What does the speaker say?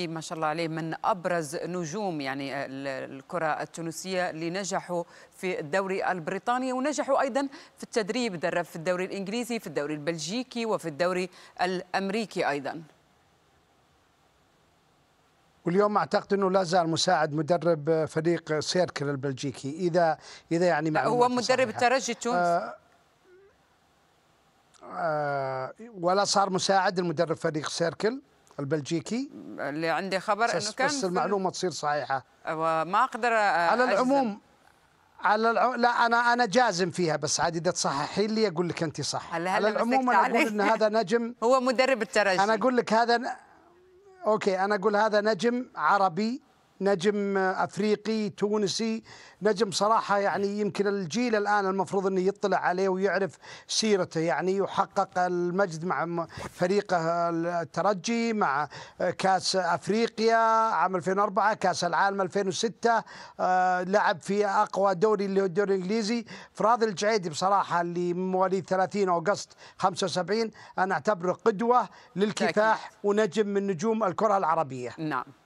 ما شاء الله عليه من ابرز نجوم يعني آه، الكره التونسيه اللي نجحوا في الدوري البريطاني ونجحوا ايضا في التدريب درب في الدوري الانجليزي في الدوري البلجيكي وفي الدوري الامريكي ايضا واليوم اعتقد انه لا زال مساعد مدرب فريق سيركل البلجيكي اذا اذا يعني هو مدرب الترجي التونسي آه آه ولا صار مساعد المدرب فريق سيركل البلجيكي اللي عندي خبر انه كان بس المعلومه تصير صحيحه وما اقدر على العموم على الع... لا انا انا جازم فيها بس عادي اذا تصححي لي اقول لك انت صح على العموم انا اقول ان هذا نجم هو مدرب الترجي انا اقول لك هذا اوكي انا اقول هذا نجم عربي نجم افريقي تونسي نجم صراحه يعني يمكن الجيل الان المفروض انه يطلع عليه ويعرف سيرته يعني يحقق المجد مع فريقه الترجي مع كاس افريقيا عام 2004 كاس العالم 2006 آه، لعب في اقوى دوري اللي هو الدوري الانجليزي فراد الجعيدي بصراحه اللي مواليد 30 اوغست 75 انا اعتبره قدوه للكفاح ونجم من نجوم الكره العربيه نعم